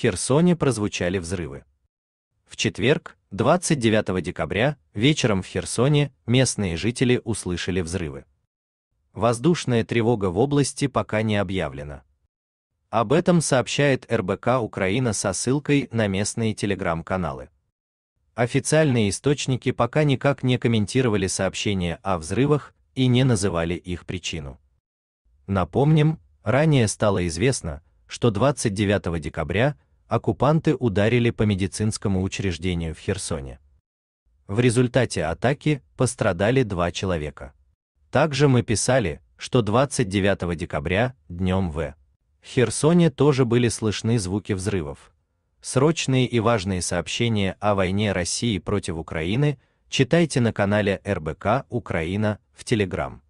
Херсоне прозвучали взрывы. В четверг, 29 декабря, вечером в Херсоне местные жители услышали взрывы. Воздушная тревога в области пока не объявлена. Об этом сообщает РБК Украина со ссылкой на местные телеграм-каналы. Официальные источники пока никак не комментировали сообщения о взрывах и не называли их причину. Напомним, ранее стало известно, что 29 декабря оккупанты ударили по медицинскому учреждению в Херсоне. В результате атаки пострадали два человека. Также мы писали, что 29 декабря, днем В. Херсоне тоже были слышны звуки взрывов. Срочные и важные сообщения о войне России против Украины читайте на канале РБК Украина в Телеграм.